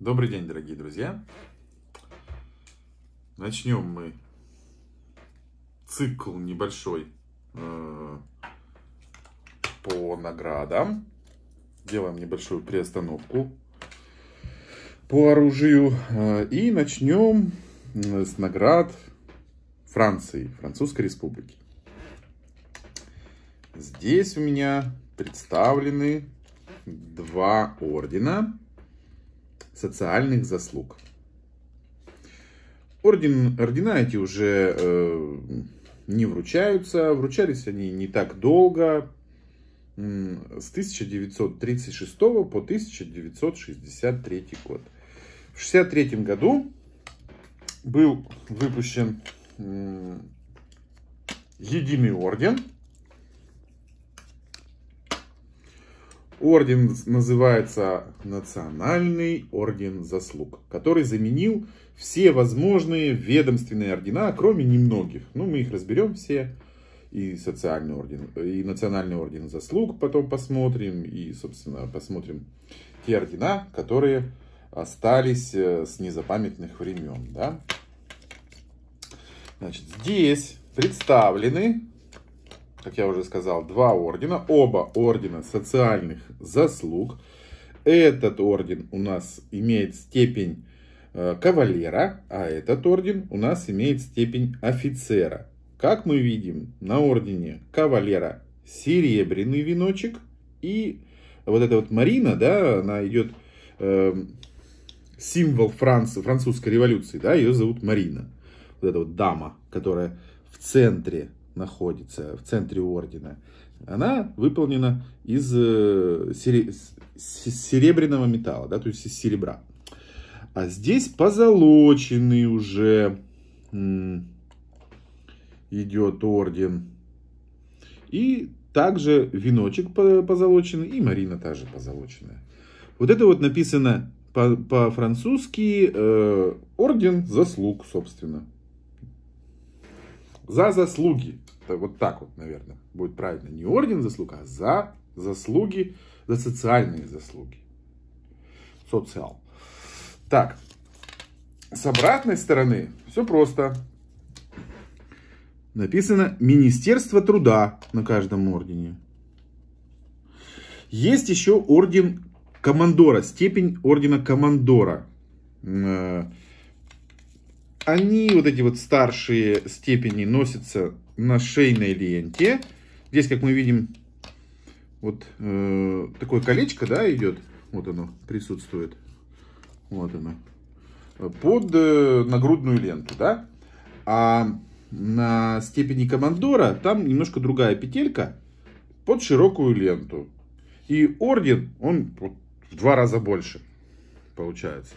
Добрый день, дорогие друзья. Начнем мы цикл небольшой э, по наградам. Делаем небольшую приостановку по оружию. Э, и начнем э, с наград Франции, Французской Республики. Здесь у меня представлены два ордена социальных заслуг. Орден, ордена эти уже э, не вручаются, вручались они не так долго, с 1936 по 1963 год. В 1963 году был выпущен единый орден – Орден называется Национальный орден заслуг, который заменил все возможные ведомственные ордена, кроме немногих. Ну, мы их разберем все. И социальный орден, и национальный орден заслуг потом посмотрим. И, собственно, посмотрим те ордена, которые остались э, с незапамятных времен. Да? Значит, здесь представлены как я уже сказал, два ордена. Оба ордена социальных заслуг. Этот орден у нас имеет степень э, кавалера, а этот орден у нас имеет степень офицера. Как мы видим, на ордене кавалера серебряный веночек и вот эта вот Марина, да, она идет э, символ франц французской революции, да, ее зовут Марина. Вот эта вот дама, которая в центре находится в центре ордена, она выполнена из э, серебряного металла, да, то есть из серебра. А здесь позолоченный уже идет орден. И также веночек позолоченный, и Марина тоже позолоченная. Вот это вот написано по-французски по э, орден заслуг, собственно. За заслуги. Это вот так вот, наверное, будет правильно. Не орден заслуг, а за заслуги, за социальные заслуги. Социал. Так, с обратной стороны все просто. Написано Министерство труда на каждом ордене. Есть еще орден командора, степень ордена командора. Э, они, вот эти вот старшие степени, носятся на шейной ленте. Здесь, как мы видим, вот э, такое колечко, да, идет. Вот оно присутствует. Вот оно. Под э, нагрудную ленту, да. А на степени командора там немножко другая петелька под широкую ленту. И орден, он в два раза больше получается.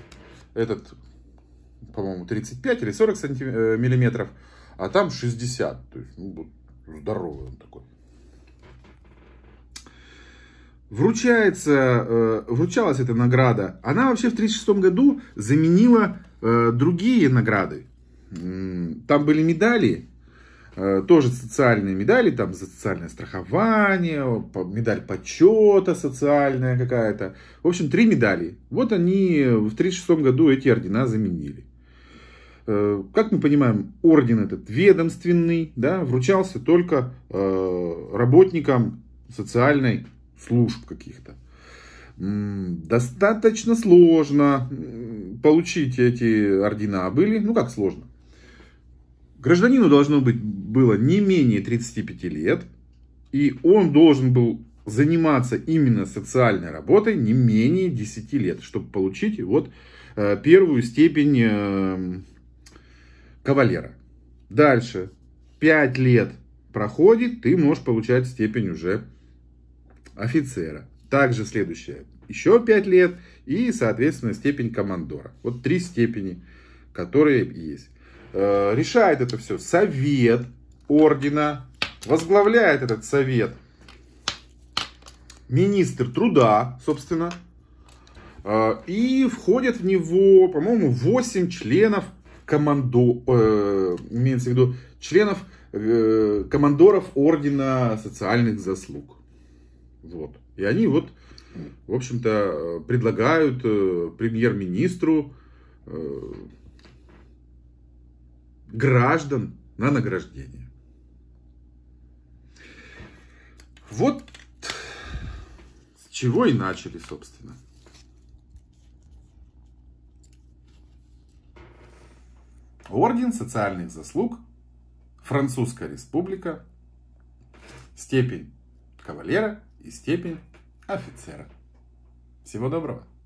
Этот по-моему, 35 или 40 э, миллиметров, а там 60. То есть, ну, здоровый он такой. Вручается, э, вручалась эта награда. Она вообще в 1936 году заменила э, другие награды. Там были медали, тоже социальные медали, там за социальное страхование, медаль почета социальная какая-то. В общем, три медали. Вот они в 1936 году эти ордена заменили. Э, как мы понимаем, орден этот ведомственный, да, вручался только э, работникам социальной служб каких-то. Достаточно сложно получить эти ордена были. Ну как сложно? Гражданину должно быть было не менее 35 лет, и он должен был заниматься именно социальной работой не менее 10 лет, чтобы получить вот э, первую степень кавалера. Дальше. пять лет проходит, ты можешь получать степень уже офицера. Также следующее. Еще пять лет и, соответственно, степень командора. Вот три степени, которые есть. Э, решает это все совет ордена. Возглавляет этот совет министр труда, собственно. Э, и входят в него, по-моему, 8 членов команду, э, имеется в виду членов, э, командоров Ордена Социальных Заслуг. Вот. И они вот, в общем-то, предлагают э, премьер-министру э, граждан на награждение. Вот с чего и начали, собственно. Орден социальных заслуг, Французская республика, степень кавалера и степень офицера. Всего доброго!